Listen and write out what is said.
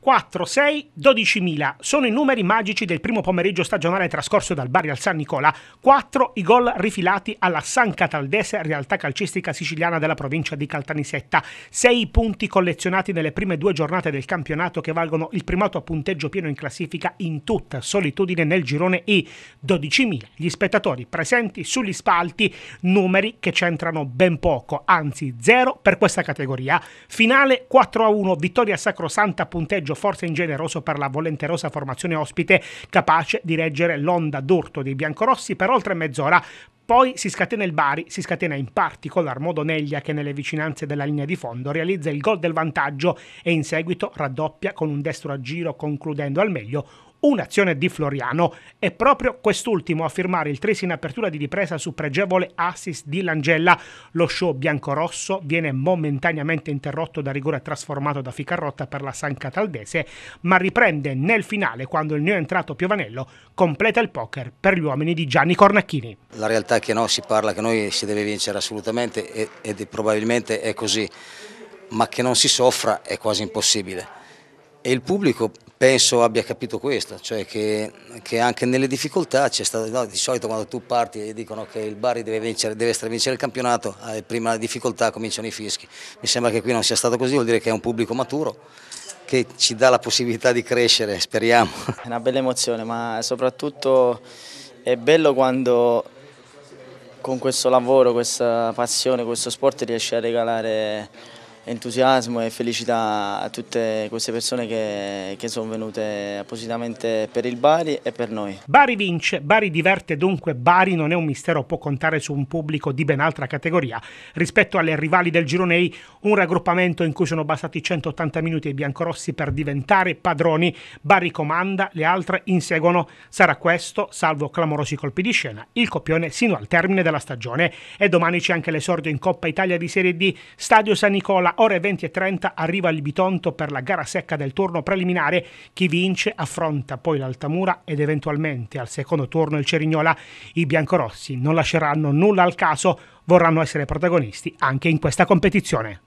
4, 6, 12.000 sono i numeri magici del primo pomeriggio stagionale trascorso dal Bari al San Nicola. 4 i gol rifilati alla San Cataldese, realtà calcistica siciliana della provincia di Caltanissetta. 6 i punti collezionati nelle prime due giornate del campionato che valgono il primato a punteggio pieno in classifica in tutta solitudine nel girone E. 12.000 gli spettatori presenti sugli spalti, numeri che c'entrano ben poco, anzi 0 per questa categoria. Finale 4 a 1, vittoria sacrosanta punteggio punteggio forse ingeneroso per la volenterosa formazione ospite, capace di reggere l'onda d'urto dei biancorossi per oltre mezz'ora, poi si scatena il Bari, si scatena in particolar modo Neglia che nelle vicinanze della linea di fondo realizza il gol del vantaggio e in seguito raddoppia con un destro a giro concludendo al meglio un'azione di Floriano. È proprio quest'ultimo a firmare il 3 in apertura di ripresa su pregevole assist di Langella. Lo show biancorosso viene momentaneamente interrotto da rigore trasformato da Ficarrotta per la San Cataldese, ma riprende nel finale quando il neo entrato Piovanello completa il poker per gli uomini di Gianni Cornacchini. La realtà è che no, si parla che noi si deve vincere assolutamente ed è probabilmente è così, ma che non si soffra è quasi impossibile e il pubblico penso abbia capito questo, cioè che, che anche nelle difficoltà c'è stato, no, di solito quando tu parti e dicono che il Bari deve, vincere, deve vincere il campionato, eh, prima la difficoltà cominciano i fischi. Mi sembra che qui non sia stato così, vuol dire che è un pubblico maturo che ci dà la possibilità di crescere, speriamo. È una bella emozione, ma soprattutto è bello quando con questo lavoro, questa passione, questo sport riesci a regalare entusiasmo e felicità a tutte queste persone che, che sono venute appositamente per il Bari e per noi. Bari vince, Bari diverte dunque, Bari non è un mistero, può contare su un pubblico di ben altra categoria. Rispetto alle rivali del Gironei, un raggruppamento in cui sono bastati 180 minuti ai biancorossi per diventare padroni, Bari comanda, le altre inseguono. Sarà questo, salvo clamorosi colpi di scena, il copione sino al termine della stagione. E domani c'è anche l'esordio in Coppa Italia di Serie D, Stadio San Nicola ore 20 e 30 arriva il Bitonto per la gara secca del turno preliminare. Chi vince affronta poi l'Altamura ed eventualmente al secondo turno il Cerignola. I biancorossi non lasceranno nulla al caso, vorranno essere protagonisti anche in questa competizione.